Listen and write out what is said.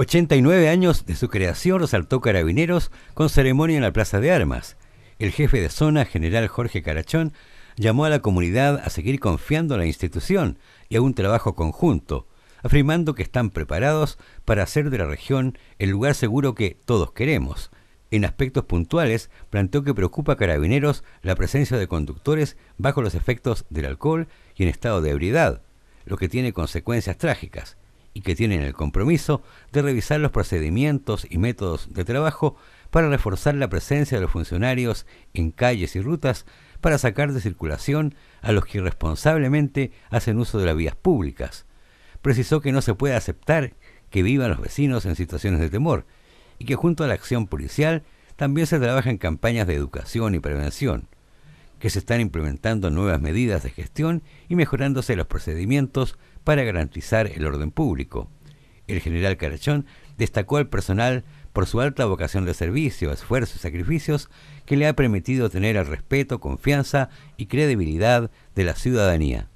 89 años de su creación resaltó Carabineros con ceremonia en la Plaza de Armas. El jefe de zona, general Jorge Carachón, llamó a la comunidad a seguir confiando en la institución y a un trabajo conjunto, afirmando que están preparados para hacer de la región el lugar seguro que todos queremos. En aspectos puntuales, planteó que preocupa a carabineros la presencia de conductores bajo los efectos del alcohol y en estado de ebriedad, lo que tiene consecuencias trágicas y que tienen el compromiso de revisar los procedimientos y métodos de trabajo para reforzar la presencia de los funcionarios en calles y rutas para sacar de circulación a los que irresponsablemente hacen uso de las vías públicas. Precisó que no se puede aceptar que vivan los vecinos en situaciones de temor y que junto a la acción policial también se trabaja en campañas de educación y prevención que se están implementando nuevas medidas de gestión y mejorándose los procedimientos para garantizar el orden público. El general Carachón destacó al personal por su alta vocación de servicio, esfuerzo y sacrificios que le ha permitido tener el respeto, confianza y credibilidad de la ciudadanía.